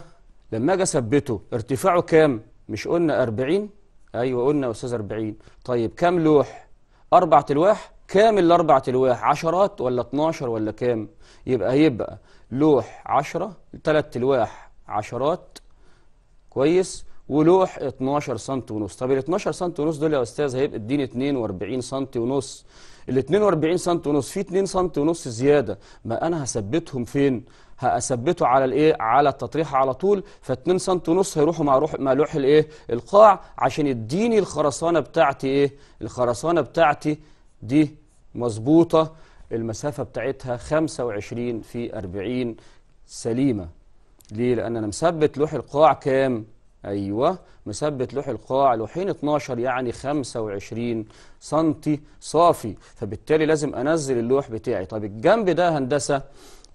لما اجي اثبته ارتفاعه كام مش قلنا 40 ايوه قلنا يا استاذ 40 طيب كام لوح اربع الواح كام الاربع تلواح عشرات ولا 12 ولا كام يبقى هيبقى لوح 10 ثلاث تلواح عشرات كويس ولوح 12 سم ونص طب ال 12 سم ونص دول يا استاذ هيبقى اديني 42 سم ونص ال 42 سم ونص في 2 سم ونص زياده ما انا هثبتهم فين هثبته على الايه على التطريح على طول ف2 سم ونص هيروحوا مع روح مع لوح الايه القاع عشان يديني الخرسانه بتاعتي ايه الخرسانه بتاعتي دي مظبوطة المسافة بتاعتها 25 في 40 سليمة ليه؟ لأن أنا مثبت لوح القاع كام؟ أيوة مثبت لوح القاع لوحين 12 يعني 25 سنتي صافي فبالتالي لازم أنزل اللوح بتاعي طب الجنب ده هندسة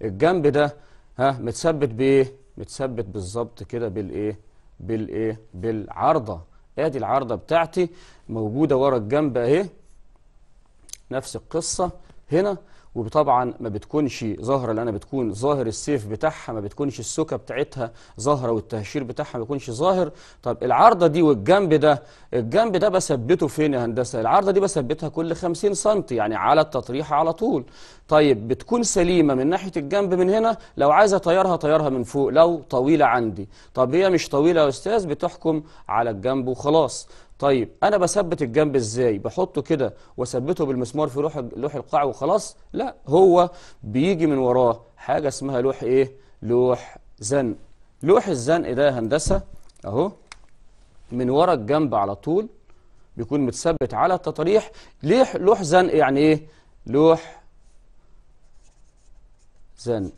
الجنب ده ها متثبت بإيه؟ متثبت بالظبط كده بالإيه؟ بالإيه؟ بالعرضة ادي العرضه بتاعتي موجوده ورا الجنب اهي نفس القصة هنا وطبعا ما بتكونش ظاهره لانها بتكون ظاهر السيف بتاعها ما بتكونش السكه بتاعتها ظاهره والتهشير بتاعها ما بيكونش ظاهر طب العارضه دي والجنب ده الجنب ده بثبته فين يا هندسه العارضه دي بثبتها كل 50 سم يعني على التطريحه على طول طيب بتكون سليمه من ناحيه الجنب من هنا لو عايز اطيرها طيرها من فوق لو طويله عندي طب هي مش طويله يا استاذ بتحكم على الجنب وخلاص طيب انا بثبت الجنب ازاي بحطه كده واثبته بالمسمار في لوح لوح القاع وخلاص لا هو بيجي من وراه حاجه اسمها لوح ايه لوح زنق لوح الزنق ده هندسه اهو من ورا الجنب على طول بيكون متثبت على التطريح ليه لوح زنق يعني ايه لوح زنق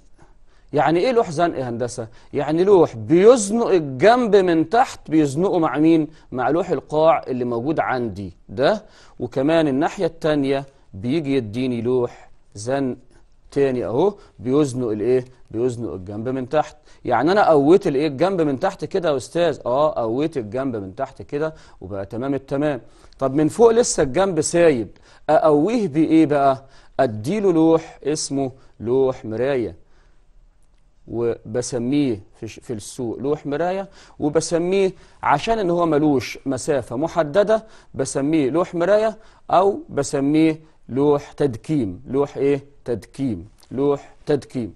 يعني ايه لوح زنق يا هندسه يعني لوح بيزنق الجنب من تحت بيزنقه مع مين مع لوح القاع اللي موجود عندي ده وكمان الناحيه الثانيه بيجي يديني لوح زنق تاني اهو بيزنق الايه بيزنق الجنب من تحت يعني انا قويت الايه الجنب من تحت كده يا استاذ اه قويت الجنب من تحت كده وبقى تمام التمام طب من فوق لسه الجنب سايب اقويه بايه بقى اديله لوح اسمه لوح مرايه وبسميه في, السوق لوح مراية وبسميه عشان ان هو ملوش مسافة محددة بسميه لوح مراية او بسميه لوح تدكيم لوح ايه تدكيم لوح تدكيم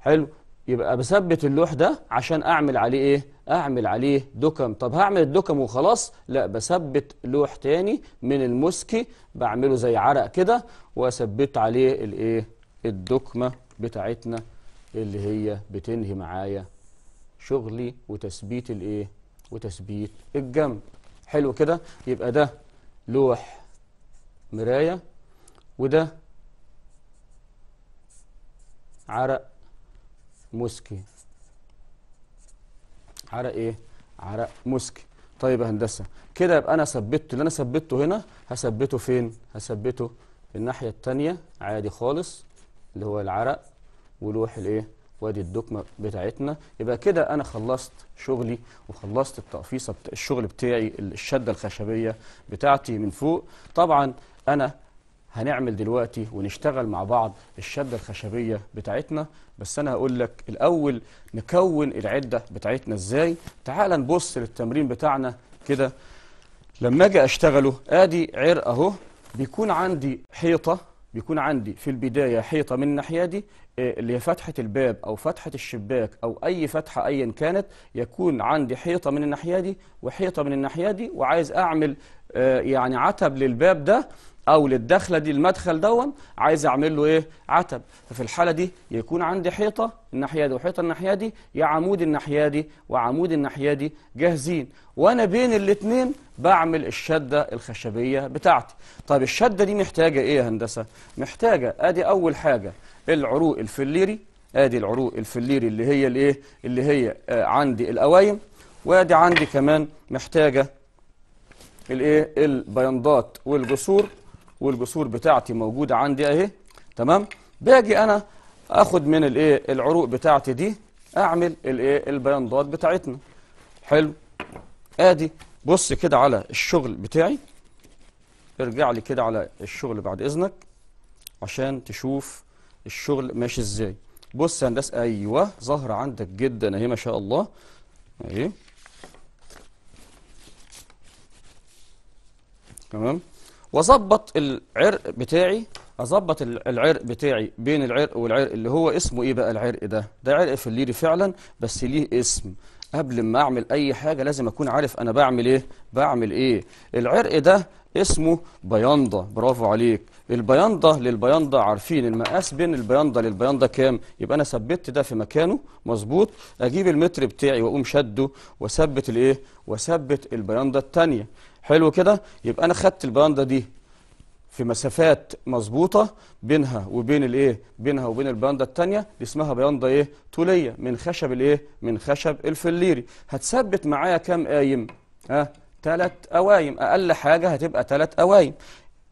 حلو يبقى بثبت اللوح ده عشان اعمل عليه ايه اعمل عليه دكم طب هعمل الدكم وخلاص لا بثبت لوح تاني من المسكي بعمله زي عرق كده واثبت عليه الايه الدكمه بتاعتنا اللي هي بتنهي معايا شغلي وتثبيت الايه وتثبيت الجنب حلو كده يبقى ده لوح مراية وده عرق مسكي عرق ايه عرق مسكي طيب يا هندسه كده يبقى انا ثبتته اللي انا ثبته هنا هثبته فين هثبته الناحيه الثانيه عادي خالص اللي هو العرق ولوح الايه وادي الدكمه بتاعتنا يبقى كده انا خلصت شغلي وخلصت التقفيصه بتا... الشغل بتاعي الشده الخشبيه بتاعتي من فوق طبعا انا هنعمل دلوقتي ونشتغل مع بعض الشده الخشبيه بتاعتنا بس انا هقول لك الاول نكون العده بتاعتنا ازاي تعال نبص للتمرين بتاعنا كده لما اجي اشتغله ادي عرق اهو بيكون عندي حيطه بيكون عندي في البداية حيطة من الناحية دي إيه، اللي هي فتحة الباب أو فتحة الشباك أو أي فتحة أيا كانت يكون عندي حيطة من الناحية دي وحيطة من الناحية دي وعايز أعمل آه، يعني عتب للباب ده او للدخله دي المدخل دون عايز اعمل له ايه عتب ففي الحاله دي يكون عندي حيطه الناحيه دي وحيطه الناحيه دي يا عمود الناحيه دي وعمود الناحيه دي جاهزين وانا بين الاثنين بعمل الشده الخشبيه بتاعتي طب الشده دي محتاجه ايه يا هندسه محتاجه ادي اول حاجه العروق الفليري ادي العروق الفليري اللي هي الايه اللي هي آه عندي القوايم وادي عندي كمان محتاجه الايه البيندات والجسور والجسور بتاعتي موجودة عندي اهي تمام باجي انا اخد من الايه العروق بتاعتي دي اعمل الايه البياندات بتاعتنا حلو ادي بص كده على الشغل بتاعي ارجع لي كده على الشغل بعد اذنك عشان تشوف الشغل ماشي ازاي بص يا هندسه ايوه ظهر عندك جدا اهي ما شاء الله اهي تمام واظبط العرق بتاعي اظبط العرق بتاعي بين العرق والعرق اللي هو اسمه ايه بقى العرق ده ده عرق الليري فعلا بس ليه اسم قبل ما اعمل اي حاجه لازم اكون عارف انا بعمل ايه بعمل ايه العرق ده اسمه بيانضه برافو عليك البيانضه للبيانضه عارفين المقاس بين البيانضه للبيانضه كام يبقى انا ثبت ده في مكانه مظبوط اجيب المتر بتاعي واقوم شده واثبت الايه واثبت البيانضه الثانيه حلو كده يبقى انا خدت الباندا دي في مسافات مظبوطه بينها وبين الايه بينها وبين الباندا الثانيه دي اسمها باندا ايه طوليه من خشب الايه من خشب الفليري هتثبت معايا كام قايم ها ثلاث قوايم اقل حاجه هتبقى ثلاث قوايم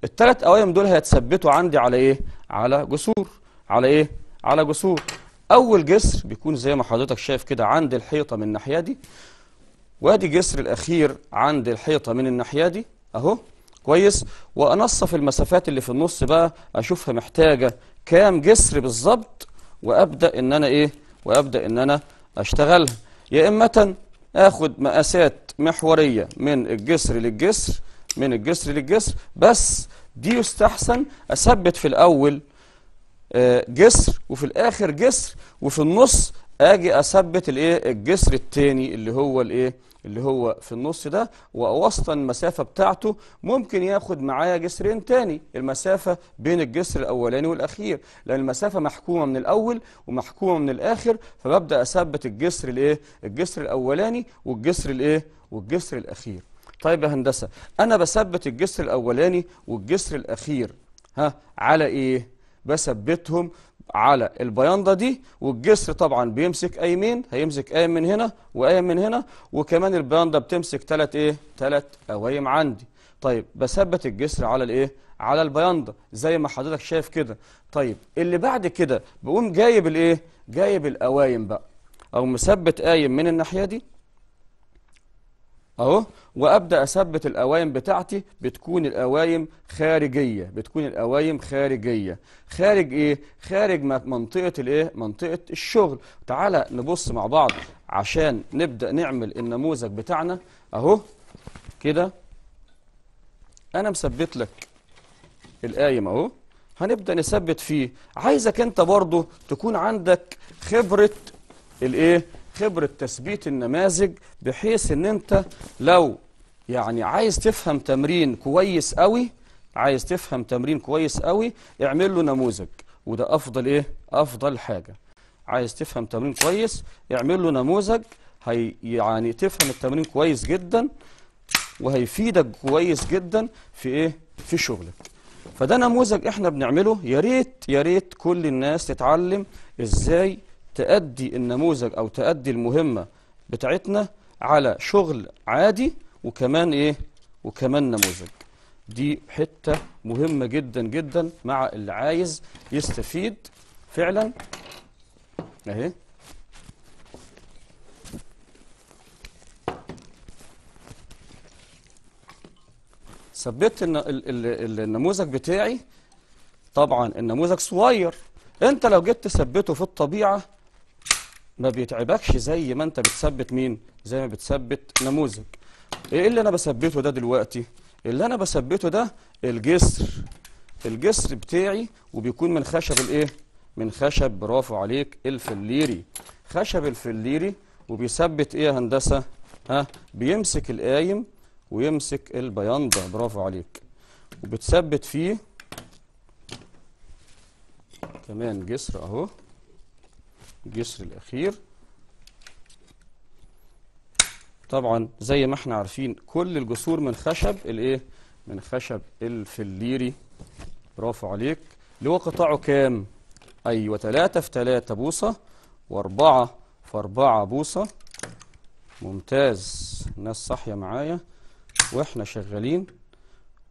الثلاث قوايم دول هيتثبتوا عندي على ايه على جسور على ايه على جسور اول جسر بيكون زي ما حضرتك شايف كده عند الحيطه من الناحيه دي وادي جسر الاخير عند الحيطه من الناحيه دي اهو كويس وانصف المسافات اللي في النص بقى اشوفها محتاجه كام جسر بالظبط وابدا ان انا ايه وابدا ان انا اشتغلها يا اما اخد مقاسات محوريه من الجسر للجسر من الجسر للجسر بس دي يستحسن اثبت في الاول آه، جسر وفي الاخر جسر وفي النص اجي اثبت الايه الجسر الثاني اللي هو الايه اللي هو في النص ده ووسط المسافة بتاعته ممكن ياخد معايا جسرين تاني المسافة بين الجسر الأولاني والأخير لأن المسافة محكومة من الأول ومحكومة من الآخر فببدأ أثبت الجسر الإيه؟ الجسر الأولاني والجسر الإيه؟ والجسر الأخير طيب يا هندسة أنا بثبت الجسر الأولاني والجسر الأخير ها على إيه؟ بثبتهم على البياندة دي والجسر طبعا بيمسك ايمين هيمسك ايم من هنا وايم من هنا وكمان البياندة بتمسك ثلاث ايه ثلاث اوايم عندي طيب بثبت الجسر على الايه على البياندة زي ما حضرتك شايف كده طيب اللي بعد كده بقوم جايب الايه جايب الاوايم بقى او مثبت قايم من الناحيه دي اهو وابدا اثبت القوايم بتاعتي بتكون القوايم خارجيه بتكون القوايم خارجيه خارج ايه خارج منطقه الايه منطقه الشغل تعالى نبص مع بعض عشان نبدا نعمل النموذج بتاعنا اهو كده انا مثبت لك القايم اهو هنبدا نثبت فيه عايزك انت برضو تكون عندك خبره الايه خبرة تثبيت النماذج بحيث ان انت لو يعني عايز تفهم تمرين كويس قوي عايز تفهم تمرين كويس قوي اعمل له نموذج وده افضل ايه افضل حاجة عايز تفهم تمرين كويس اعمل له نموذج هي يعني تفهم التمرين كويس جدا وهيفيدك كويس جدا في ايه في شغلك فده نموذج احنا بنعمله يا ريت يا ريت كل الناس تتعلم ازاي تأدي النموذج أو تأدي المهمة بتاعتنا على شغل عادي وكمان إيه وكمان نموذج دي حتة مهمة جدا جدا مع اللي عايز يستفيد فعلا اهي ثبت النموذج بتاعي طبعا النموذج صغير انت لو جيت تثبته في الطبيعة ما بيتعبكش زي ما انت بتثبت مين زي ما بتثبت نموذج ايه اللي انا بثبته ده دلوقتي اللي انا بثبته ده الجسر الجسر بتاعي وبيكون من خشب الايه من خشب برافو عليك الفليري خشب الفليري وبيثبت ايه يا هندسه ها بيمسك القايم ويمسك البيانده برافو عليك وبتثبت فيه كمان جسر اهو الجسر الأخير طبعا زي ما احنا عارفين كل الجسور من خشب الايه من خشب الفليري برافو عليك اللي هو قطاعه كام ايوه 3 في 3 بوصه و4 في 4 بوصه ممتاز الناس صاحيه معايا واحنا شغالين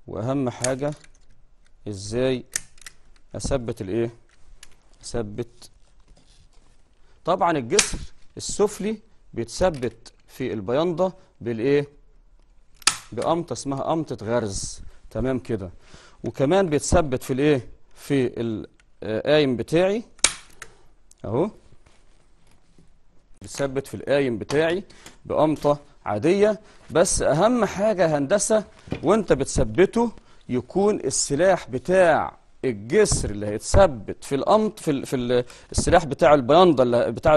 واهم حاجه ازاي اثبت الايه اثبت طبعا الجسر السفلي بيتثبت في البيانضه بالايه بامطه اسمها امطه غرز تمام كده وكمان بيتثبت في الايه في القايم بتاعي اهو بيتثبت في القايم بتاعي بامطه عاديه بس اهم حاجه هندسه وانت بتثبته يكون السلاح بتاع الجسر اللي هيتثبت في القمط في في السلاح بتاع البيانضه اللي بتاع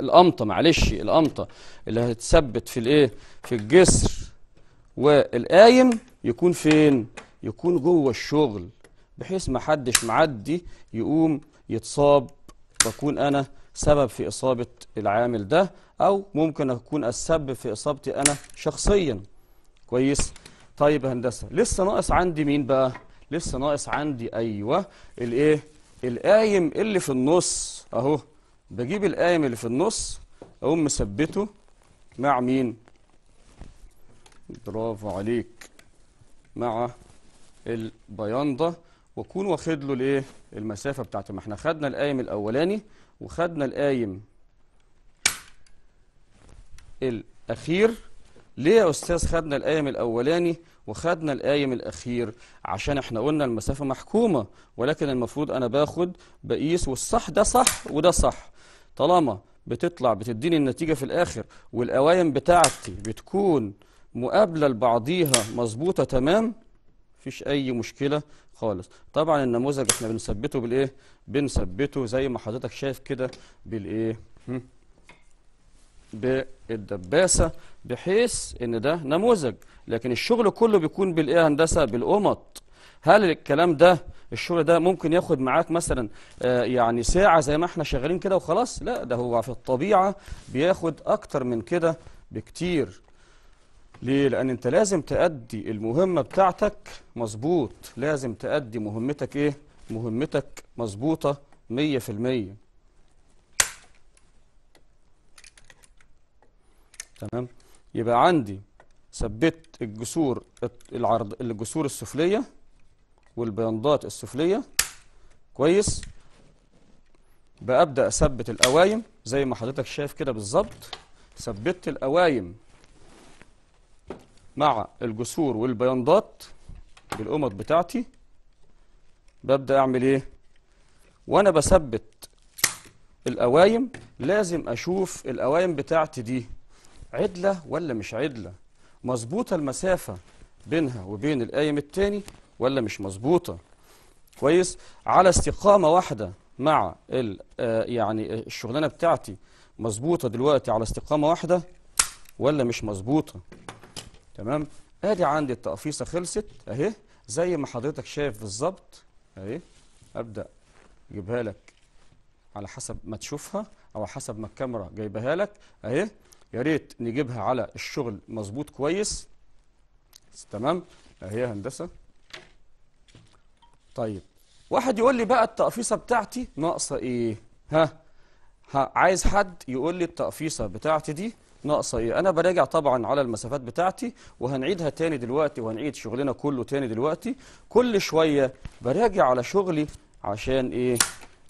القمطه معلش القمطه اللي هيتثبت في الايه في الجسر والقايم يكون فين يكون جوه الشغل بحيث ما حدش معدي يقوم يتصاب واكون انا سبب في اصابه العامل ده او ممكن اكون السبب في اصابتي انا شخصيا كويس طيب هندسه لسه ناقص عندي مين بقى لسه ناقص عندي ايوه الايه القايم اللي في النص اهو بجيب القايم اللي في النص اقوم مثبته مع مين برافو عليك مع البيانده واكون واخد له الايه المسافه بتاعته ما احنا خدنا القايم الاولاني وخدنا القايم الاخير ليه يا استاذ خدنا القايم الاولاني وخدنا القايم الأخير عشان احنا قلنا المسافة محكومة ولكن المفروض أنا باخد بقيس والصح ده صح وده صح طالما بتطلع بتديني النتيجة في الآخر والأوائم بتاعتي بتكون مقابلة لبعضيها مظبوطة تمام مفيش أي مشكلة خالص طبعا النموذج احنا بنثبته بالإيه؟ بنثبته زي ما حضرتك شايف كده بالإيه؟ بالدباسة بحيث ان ده نموذج لكن الشغل كله بيكون بالايه هندسة بالقمط هل الكلام ده الشغل ده ممكن ياخد معاك مثلا آه، يعني ساعة زي ما احنا شغالين كده وخلاص لا ده هو في الطبيعة بياخد اكتر من كده بكتير ليه؟ لأن أنت لازم تأدي المهمة بتاعتك مظبوط، لازم تأدي مهمتك إيه؟ مهمتك مظبوطة 100%. تمام يبقى عندي ثبت الجسور العرض الجسور السفليه والبياندات السفليه كويس بابدا اثبت القوايم زي ما حضرتك شايف كده بالظبط ثبت القوايم مع الجسور والبياندات بالقمط بتاعتي ببدا اعمل ايه وانا بثبت القوايم لازم اشوف القوايم بتاعتي دي عدلة ولا مش عدلة مظبوطة المسافة بينها وبين القايم التاني ولا مش مظبوطة كويس على استقامة واحدة مع آه، يعني الشغلانة بتاعتي مظبوطة دلوقتي على استقامة واحدة ولا مش مظبوطة تمام ادي عندي التقفيصة خلصت اهي زي ما حضرتك شايف بالظبط اهي ابدأ اجيبها لك على حسب ما تشوفها او حسب ما الكاميرا جايبها لك اهي يا ريت نجيبها على الشغل مظبوط كويس تمام اهي هندسه طيب واحد يقول لي بقى التقفيصه بتاعتي ناقصه ايه ها عايز حد يقول لي التقفيصه بتاعتي دي ناقصه ايه انا براجع طبعا على المسافات بتاعتي وهنعيدها تاني دلوقتي وهنعيد شغلنا كله تاني دلوقتي كل شويه براجع على شغلي عشان ايه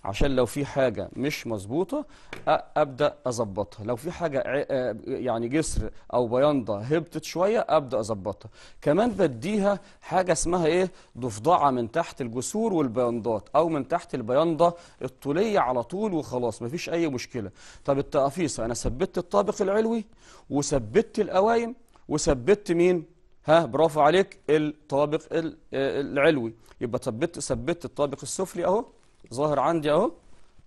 عشان لو في حاجة مش مظبوطة أبدأ أظبطها لو في حاجة آه، يعني جسر أو بياندة هبطت شوية أبدأ أظبطها كمان بديها حاجة اسمها إيه ضفدعة من تحت الجسور والبياندات أو من تحت البياندة الطولية على طول وخلاص مفيش أي مشكلة طب التقافيصة أنا ثبتت الطابق العلوي وثبتت القوايم وثبتت مين ها برافو عليك الطابق آه، العلوي يبقى ثبت ثبت الطابق السفلي اهو ظاهر عندي اهو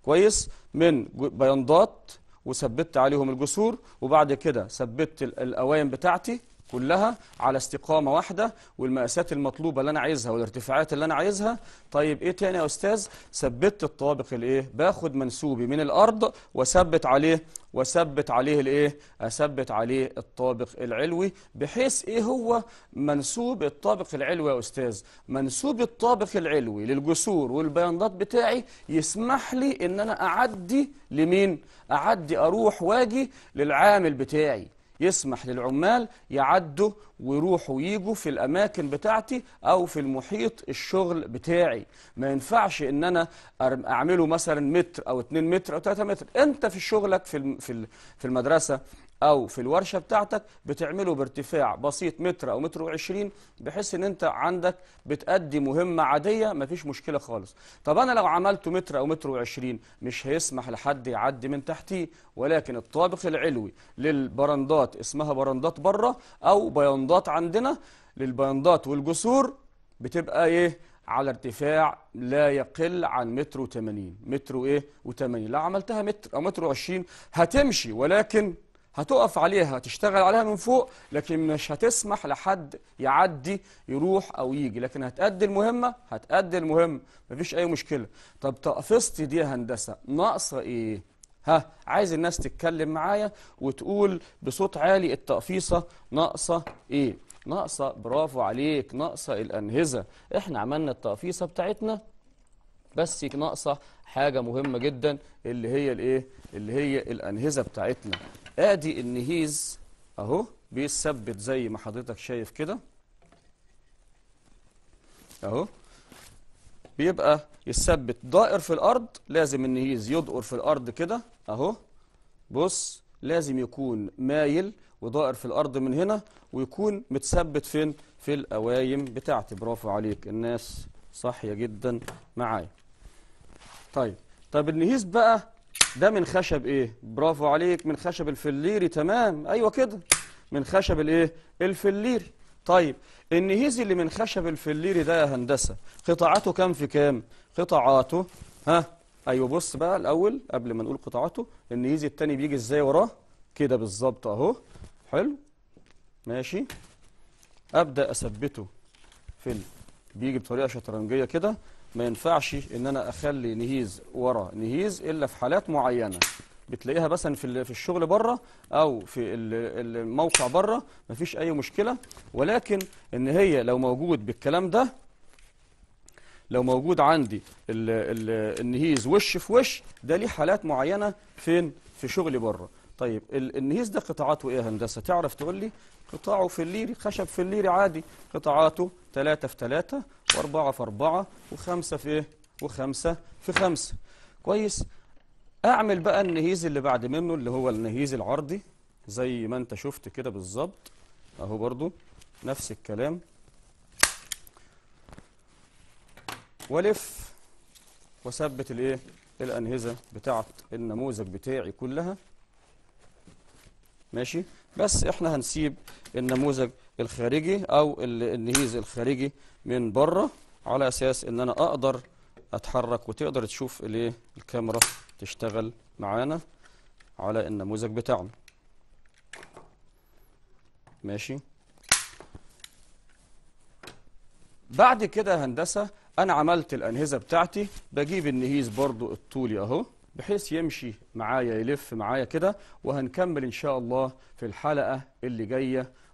كويس من بياضات وثبت عليهم الجسور وبعد كده ثبت القوايم بتاعتي كلها على استقامة واحدة والمقاسات المطلوبة اللي أنا عايزها والارتفاعات اللي أنا عايزها طيب إيه تاني يا أستاذ ثبت الطابق الإيه باخد منسوبي من الأرض وثبت عليه وثبت عليه الإيه أثبت عليه الطابق العلوي بحيث إيه هو منسوب الطابق العلوي يا أستاذ منسوب الطابق العلوي للجسور والبياندات بتاعي يسمح لي إن أنا أعدي لمين أعدي أروح واجي للعامل بتاعي يسمح للعمال يعدوا ويروحوا ويجوا في الأماكن بتاعتي أو في المحيط الشغل بتاعي ما ينفعش إن أنا أعمله مثلا متر أو 2 متر أو 3 متر أنت في شغلك في في المدرسة او في الورشه بتاعتك بتعمله بارتفاع بسيط متر او متر وعشرين بحيث ان انت عندك بتأدي مهمه عاديه مفيش مشكله خالص طب انا لو عملته متر او متر وعشرين مش هيسمح لحد يعدي من تحتيه ولكن الطابق العلوي للبرندات اسمها برندات بره او بيندات عندنا للبيندات والجسور بتبقى ايه على ارتفاع لا يقل عن متر وثمانين متر وايه وثمانين لو عملتها متر او متر وعشرين هتمشي ولكن هتقف عليها تشتغل عليها من فوق لكن مش هتسمح لحد يعدي يروح او يجي لكن هتأدي المهمه هتأدي المهمه مفيش اي مشكله طب تقفيصتي دي هندسه ناقصه ايه ها عايز الناس تتكلم معايا وتقول بصوت عالي التقفيصه ناقصه ايه ناقصه برافو عليك ناقصه الانهزه احنا عملنا التقفيصه بتاعتنا بس ناقصه حاجه مهمه جدا اللي هي الايه اللي هي الانهزه بتاعتنا ادي النهيز اهو بيثبت زي ما حضرتك شايف كده اهو بيبقى يثبت دائر في الارض لازم النهيز يدقر في الارض كده اهو بص لازم يكون مايل ودائر في الارض من هنا ويكون متثبت فين في الاوايم بتاعتي برافو عليك الناس صحيه جدا معايا طيب طب النهيز بقى ده من خشب ايه برافو عليك من خشب الفليري تمام ايوه كده من خشب الايه الفليري طيب النهيزي اللي من خشب الفليري ده يا هندسه قطاعاته كام في كام قطاعاته ها ايوه بص بقى الاول قبل ما نقول قطاعاته النهيزي التاني بيجي ازاي وراه كده بالظبط اهو حلو ماشي ابدا اثبته في بيجي بطريقه شطرنجيه كده ما ينفعش ان انا اخلي نهيز ورا نهيز الا في حالات معينه بتلاقيها مثلا في في الشغل بره او في الموقع بره مفيش اي مشكله ولكن ان هي لو موجود بالكلام ده لو موجود عندي الـ الـ النهيز وش في وش ده ليه حالات معينه فين في شغلي بره طيب النهيز ده قطاعاته ايه يا هندسه تعرف تقول لي قطاعه في الليري خشب في الليري عادي قطاعاته 3 في 3 وأربعة في أربعة وخمسة في إيه؟ وخمسة في خمسة كويس أعمل بقى النهيز اللي بعد منه اللي هو النهيز العرضي زي ما أنت شفت كده بالظبط أهو برضو نفس الكلام والف وثبت الايه الانهزه بتاعت النموذج بتاعي كلها ماشي بس احنا هنسيب النموذج الخارجي او النهيز الخارجي من بره على اساس ان انا اقدر اتحرك وتقدر تشوف الايه الكاميرا تشتغل معانا على النموذج بتاعنا ماشي بعد كده هندسة انا عملت الانهزة بتاعتي بجيب النهيز برضو الطولي اهو بحيث يمشي معايا يلف معايا كده وهنكمل ان شاء الله في الحلقة اللي جاية